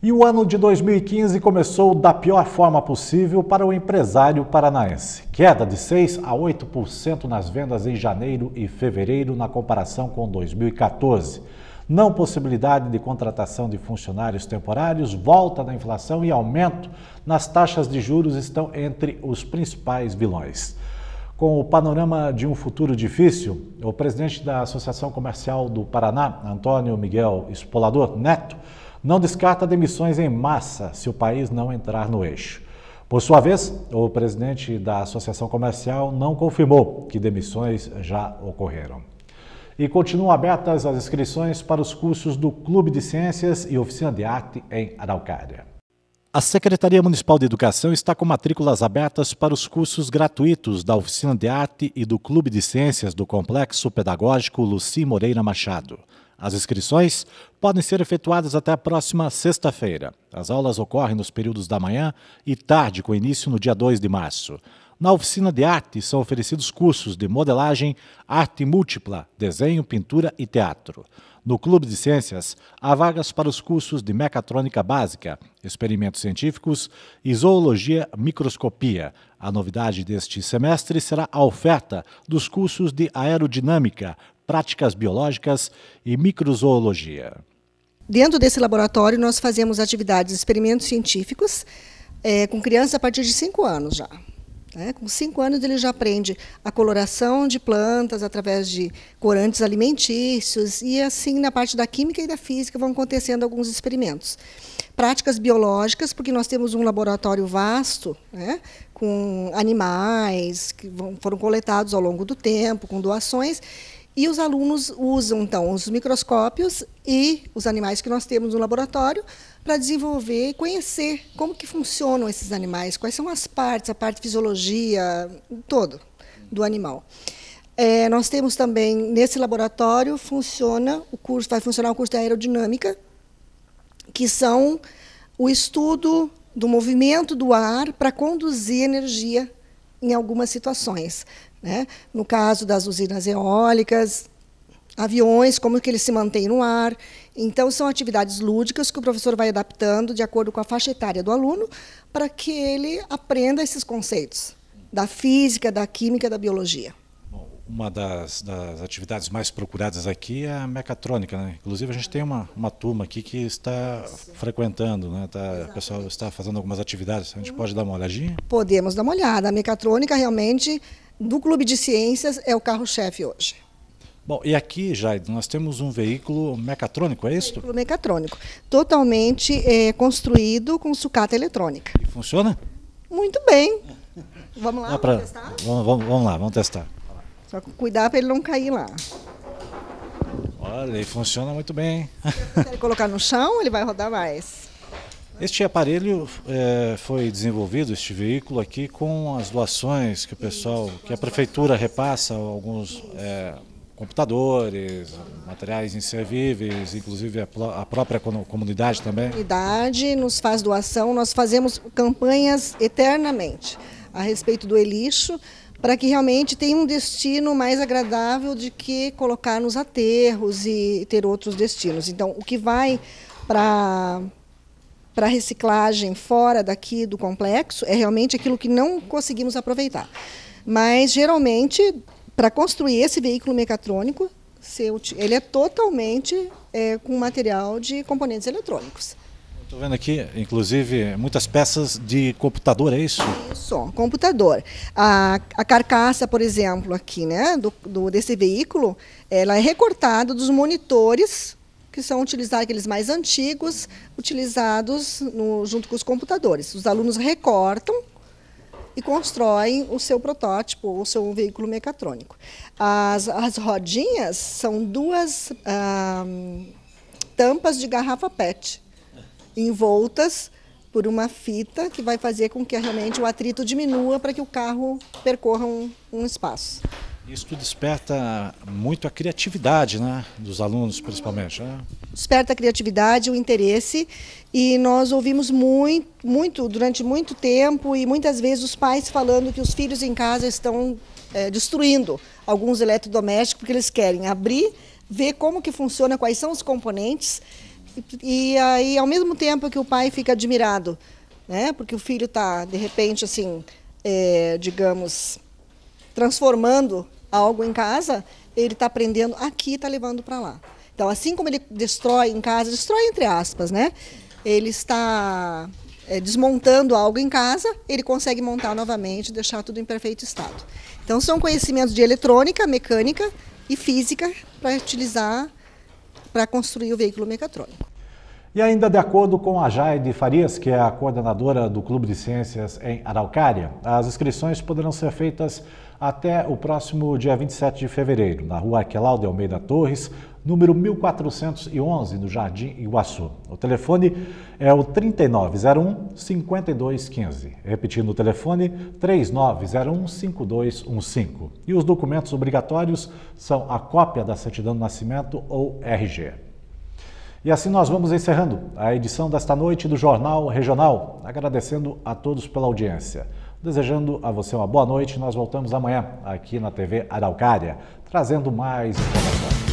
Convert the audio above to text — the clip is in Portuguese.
E o ano de 2015 começou da pior forma possível para o empresário paranaense. Queda de 6 a 8% nas vendas em janeiro e fevereiro na comparação com 2014. Não possibilidade de contratação de funcionários temporários, volta da inflação e aumento nas taxas de juros estão entre os principais vilões. Com o panorama de um futuro difícil, o presidente da Associação Comercial do Paraná, Antônio Miguel Espolador Neto, não descarta demissões em massa se o país não entrar no eixo. Por sua vez, o presidente da Associação Comercial não confirmou que demissões já ocorreram. E continuam abertas as inscrições para os cursos do Clube de Ciências e Oficina de Arte em Araucária. A Secretaria Municipal de Educação está com matrículas abertas para os cursos gratuitos da Oficina de Arte e do Clube de Ciências do Complexo Pedagógico Luci Moreira Machado. As inscrições podem ser efetuadas até a próxima sexta-feira. As aulas ocorrem nos períodos da manhã e tarde, com início no dia 2 de março. Na oficina de arte são oferecidos cursos de modelagem, arte múltipla, desenho, pintura e teatro. No Clube de Ciências, há vagas para os cursos de mecatrônica básica, experimentos científicos e zoologia microscopia. A novidade deste semestre será a oferta dos cursos de aerodinâmica, práticas biológicas e microzoologia. Dentro desse laboratório, nós fazemos atividades, experimentos científicos é, com crianças a partir de 5 anos já. Né? Com 5 anos, ele já aprende a coloração de plantas através de corantes alimentícios e, assim, na parte da química e da física, vão acontecendo alguns experimentos. Práticas biológicas, porque nós temos um laboratório vasto, né? com animais que foram coletados ao longo do tempo, com doações, e os alunos usam, então, os microscópios e os animais que nós temos no laboratório para desenvolver e conhecer como que funcionam esses animais, quais são as partes, a parte fisiologia, todo do animal. É, nós temos também, nesse laboratório, funciona o curso, vai funcionar o curso de aerodinâmica, que são o estudo do movimento do ar para conduzir energia em algumas situações. Né? No caso das usinas eólicas, aviões, como que eles se mantêm no ar. Então, são atividades lúdicas que o professor vai adaptando de acordo com a faixa etária do aluno para que ele aprenda esses conceitos da física, da química, da biologia. uma das, das, atividades mais procuradas aqui é a mecatrônica. Né? Inclusive, a gente tem uma, uma turma aqui que está frequentando, né? tá, o pessoal está fazendo algumas atividades. A gente pode dar uma olhadinha? Podemos dar uma olhada. A mecatrônica realmente do Clube de Ciências é o carro-chefe hoje. Bom, e aqui, Jair, nós temos um veículo mecatrônico, é isso? Veículo mecatrônico, totalmente é, construído com sucata eletrônica. E funciona? Muito bem. Vamos lá, vamos testar? Vamos, vamos, vamos lá, vamos testar. Só cuidar para ele não cair lá. Olha, e funciona muito bem. Se ele colocar no chão, ele vai rodar mais. Este aparelho é, foi desenvolvido, este veículo aqui, com as doações que o pessoal, que a prefeitura repassa alguns é, computadores, materiais inservíveis, inclusive a, própria comunidade também. A comunidade nos faz doação, nós fazemos campanhas eternamente a respeito do lixo para que realmente tenha um destino mais agradável de que colocar nos aterros e ter outros destinos. Então, o que vai para para reciclagem fora daqui do complexo é realmente aquilo que não conseguimos aproveitar. Mas, geralmente, para construir esse veículo mecatrônico, ele é totalmente é, com material de componentes eletrônicos. Estou vendo aqui, inclusive, muitas peças de computador, é isso? Isso, computador. A, a carcaça, por exemplo, aqui, né, do, do, desse veículo, ela é recortada dos monitores que são utilizar aqueles mais antigos, utilizados no, junto com os computadores. Os alunos recortam e constroem o seu protótipo, o seu veículo mecatrônico. As, as rodinhas são duas ah, tampas de garrafa PET, envoltas por uma fita que vai fazer com que realmente o atrito diminua para que o carro percorra um, um espaço. Isso desperta muito a criatividade né, dos alunos, principalmente. Né? Desperta a criatividade, o interesse, e nós ouvimos muito, muito, durante muito tempo, e muitas vezes os pais falando que os filhos em casa estão é, destruindo alguns eletrodomésticos, porque eles querem abrir, ver como que funciona, quais são os componentes, e, e aí, ao mesmo tempo que o pai fica admirado, né, porque o filho está, de repente, assim, é, digamos, transformando algo em casa, ele está aprendendo aqui e está levando para lá. Então, assim como ele destrói em casa, destrói entre aspas, né? Ele está é, desmontando algo em casa, ele consegue montar novamente, deixar tudo em perfeito estado. Então, são conhecimentos de eletrônica, mecânica e física para utilizar para construir o veículo mecatrônico. E ainda de acordo com a Jaide Farias, que é a coordenadora do Clube de Ciências em Araucária, as inscrições poderão ser feitas até o próximo dia 27 de fevereiro, na rua Arquelau de Almeida Torres, número 1411, no Jardim Iguaçu. O telefone é o 3901-5215. Repetindo o telefone, 3901-5215. E os documentos obrigatórios são a cópia da certidão de nascimento ou RG. E assim nós vamos encerrando a edição desta noite do Jornal Regional, agradecendo a todos pela audiência. Desejando a você uma boa noite, nós voltamos amanhã aqui na TV Araucária, trazendo mais informações.